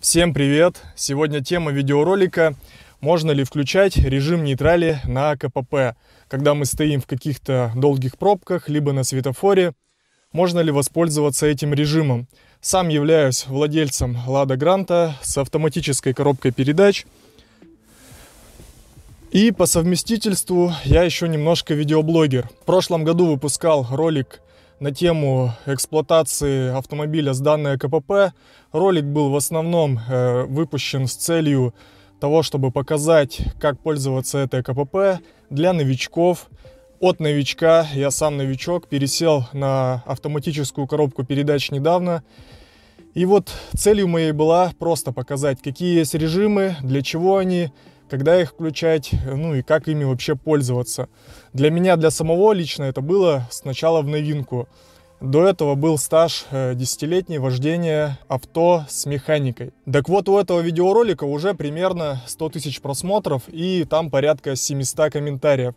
Всем привет! Сегодня тема видеоролика «Можно ли включать режим нейтрали на КПП, когда мы стоим в каких-то долгих пробках, либо на светофоре? Можно ли воспользоваться этим режимом?» Сам являюсь владельцем Лада Гранта с автоматической коробкой передач. И по совместительству я еще немножко видеоблогер. В прошлом году выпускал ролик на тему эксплуатации автомобиля с данной КПП. Ролик был в основном э, выпущен с целью того, чтобы показать, как пользоваться этой КПП для новичков. От новичка, я сам новичок, пересел на автоматическую коробку передач недавно. И вот целью моей была просто показать, какие есть режимы, для чего они, когда их включать, ну и как ими вообще пользоваться. Для меня, для самого лично это было сначала в новинку. До этого был стаж э, десятилетний вождения авто с механикой. Так вот, у этого видеоролика уже примерно 100 тысяч просмотров и там порядка 700 комментариев.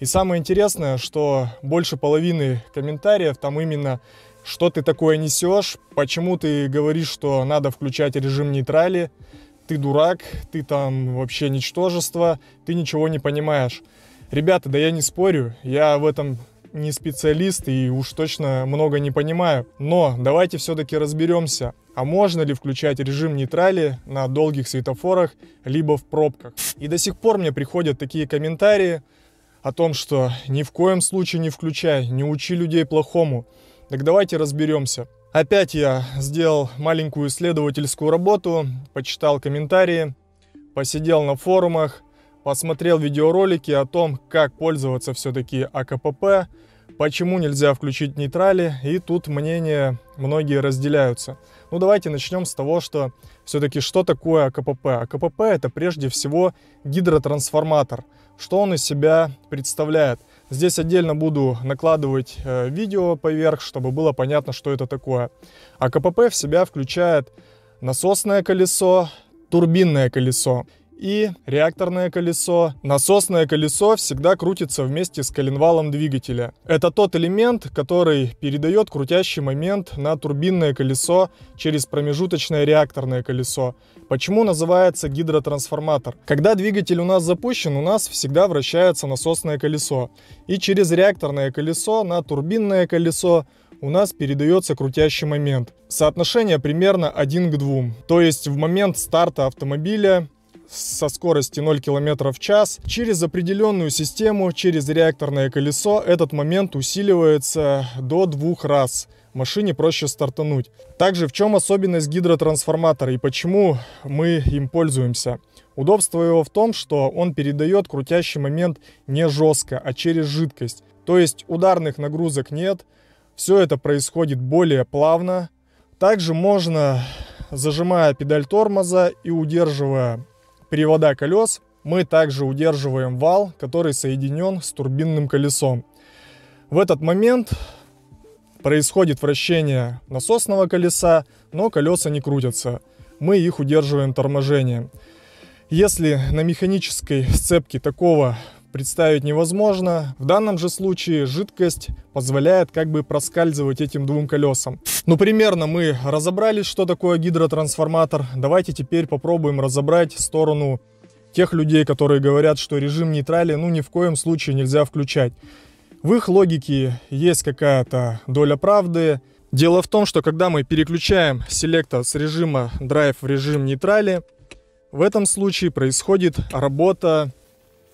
И самое интересное, что больше половины комментариев там именно что ты такое несешь, почему ты говоришь, что надо включать режим нейтрали, ты дурак, ты там вообще ничтожество, ты ничего не понимаешь. Ребята, да я не спорю, я в этом не специалист и уж точно много не понимаю. Но давайте все-таки разберемся, а можно ли включать режим нейтрали на долгих светофорах, либо в пробках. И до сих пор мне приходят такие комментарии о том, что ни в коем случае не включай, не учи людей плохому. Так давайте разберемся. Опять я сделал маленькую исследовательскую работу, почитал комментарии, посидел на форумах, посмотрел видеоролики о том, как пользоваться все-таки АКПП, почему нельзя включить нейтрали, и тут мнения многие разделяются. Ну давайте начнем с того, что все-таки что такое АКПП? АКПП это прежде всего гидротрансформатор. Что он из себя представляет? Здесь отдельно буду накладывать э, видео поверх, чтобы было понятно, что это такое. А КПП в себя включает насосное колесо, турбинное колесо и реакторное колесо. Насосное колесо всегда крутится вместе с коленвалом двигателя. Это тот элемент, который передает крутящий момент на турбинное колесо через промежуточное реакторное колесо. Почему называется гидротрансформатор? Когда двигатель у нас запущен, у нас всегда вращается насосное колесо. И через реакторное колесо на турбинное колесо у нас передается крутящий момент. Соотношение примерно 1 к 2. То есть в момент старта автомобиля со скоростью 0 км в час, через определенную систему, через реакторное колесо этот момент усиливается до двух раз. Машине проще стартануть. Также в чем особенность гидротрансформатора и почему мы им пользуемся? Удобство его в том, что он передает крутящий момент не жестко, а через жидкость. То есть ударных нагрузок нет, все это происходит более плавно. Также можно, зажимая педаль тормоза и удерживая перевода колес мы также удерживаем вал, который соединен с турбинным колесом. В этот момент происходит вращение насосного колеса, но колеса не крутятся. Мы их удерживаем торможением. Если на механической сцепке такого представить невозможно. В данном же случае жидкость позволяет как бы проскальзывать этим двум колесам. Ну, примерно мы разобрались, что такое гидротрансформатор. Давайте теперь попробуем разобрать сторону тех людей, которые говорят, что режим нейтрали ну ни в коем случае нельзя включать. В их логике есть какая-то доля правды. Дело в том, что когда мы переключаем селектор с режима драйв в режим нейтрали, в этом случае происходит работа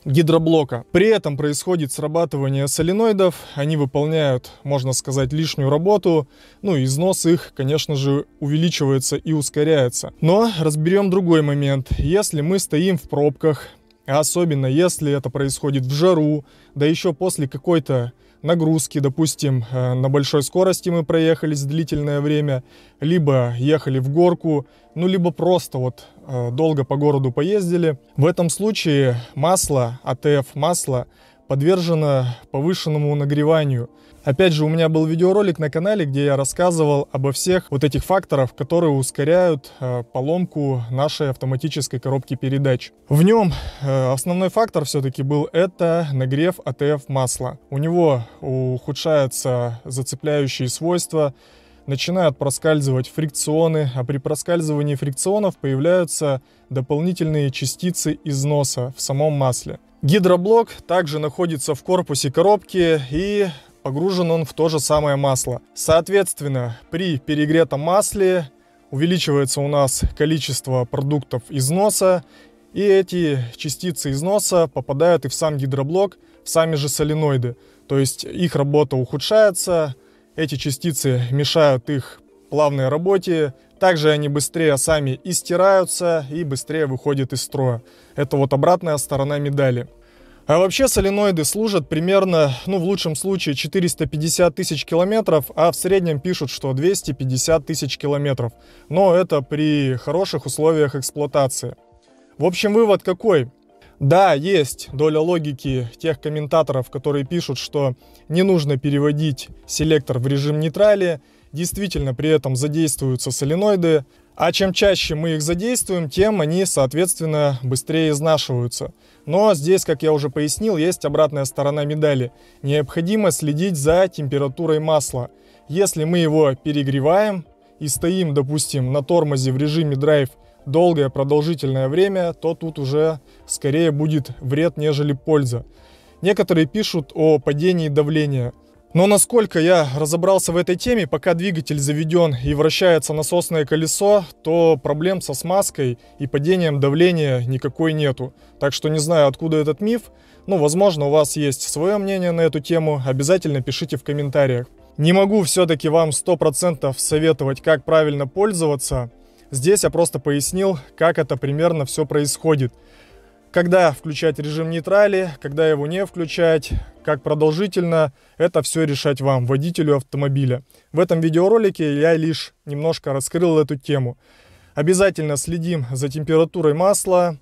гидроблока. При этом происходит срабатывание соленоидов, они выполняют, можно сказать, лишнюю работу, ну и износ их, конечно же, увеличивается и ускоряется. Но разберем другой момент. Если мы стоим в пробках, а особенно если это происходит в жару, да еще после какой-то нагрузки, допустим, э, на большой скорости мы проехались длительное время, либо ехали в горку, ну, либо просто вот э, долго по городу поездили. В этом случае масло, АТФ масло, подвержено повышенному нагреванию – Опять же, у меня был видеоролик на канале, где я рассказывал обо всех вот этих факторов, которые ускоряют э, поломку нашей автоматической коробки передач. В нем э, основной фактор все-таки был это нагрев АТФ масла. У него ухудшаются зацепляющие свойства, начинают проскальзывать фрикционы, а при проскальзывании фрикционов появляются дополнительные частицы износа в самом масле. Гидроблок также находится в корпусе коробки и погружен он в то же самое масло. Соответственно, при перегретом масле увеличивается у нас количество продуктов износа, и эти частицы износа попадают и в сам гидроблок, в сами же соленоиды. То есть их работа ухудшается, эти частицы мешают их плавной работе, также они быстрее сами истираются и быстрее выходят из строя. Это вот обратная сторона медали. А вообще соленоиды служат примерно, ну в лучшем случае 450 тысяч километров, а в среднем пишут, что 250 тысяч километров. Но это при хороших условиях эксплуатации. В общем, вывод какой? Да, есть доля логики тех комментаторов, которые пишут, что не нужно переводить селектор в режим нейтралии, действительно при этом задействуются соленоиды, а чем чаще мы их задействуем, тем они, соответственно, быстрее изнашиваются. Но здесь, как я уже пояснил, есть обратная сторона медали. Необходимо следить за температурой масла. Если мы его перегреваем и стоим, допустим, на тормозе в режиме драйв долгое продолжительное время, то тут уже скорее будет вред, нежели польза. Некоторые пишут о падении давления – но насколько я разобрался в этой теме, пока двигатель заведен и вращается насосное колесо, то проблем со смазкой и падением давления никакой нету. Так что не знаю, откуда этот миф, Ну, возможно у вас есть свое мнение на эту тему, обязательно пишите в комментариях. Не могу все-таки вам 100% советовать, как правильно пользоваться. Здесь я просто пояснил, как это примерно все происходит когда включать режим нейтрали, когда его не включать, как продолжительно, это все решать вам, водителю автомобиля. В этом видеоролике я лишь немножко раскрыл эту тему. Обязательно следим за температурой масла,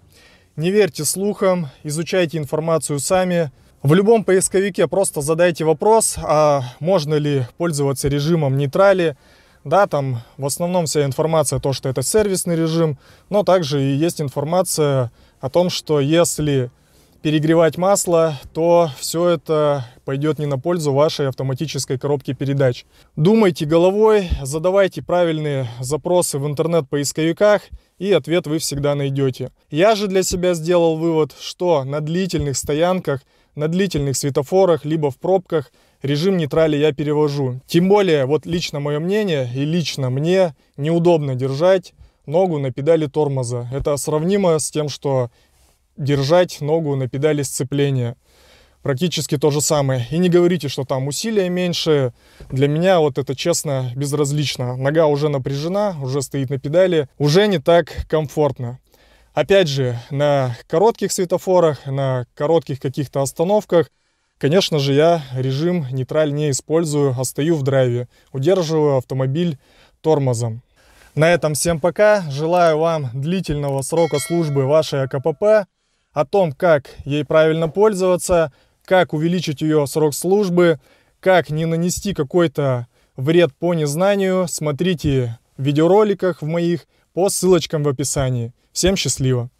не верьте слухам, изучайте информацию сами. В любом поисковике просто задайте вопрос, а можно ли пользоваться режимом нейтрали, да, там в основном вся информация то, что это сервисный режим, но также и есть информация о том, что если перегревать масло, то все это пойдет не на пользу вашей автоматической коробке передач. Думайте головой, задавайте правильные запросы в интернет-поисковиках, и ответ вы всегда найдете. Я же для себя сделал вывод, что на длительных стоянках, на длительных светофорах, либо в пробках режим нейтрали я перевожу. Тем более, вот лично мое мнение и лично мне неудобно держать ногу на педали тормоза. Это сравнимо с тем, что держать ногу на педали сцепления. Практически то же самое. И не говорите, что там усилия меньше. Для меня вот это честно безразлично. Нога уже напряжена, уже стоит на педали, уже не так комфортно. Опять же, на коротких светофорах, на коротких каких-то остановках, конечно же, я режим нейтраль не использую, а стою в драйве, удерживаю автомобиль тормозом. На этом всем пока. Желаю вам длительного срока службы вашей АКПП, о том, как ей правильно пользоваться, как увеличить ее срок службы, как не нанести какой-то вред по незнанию, смотрите в видеороликах в моих по ссылочкам в описании. Всем счастливо!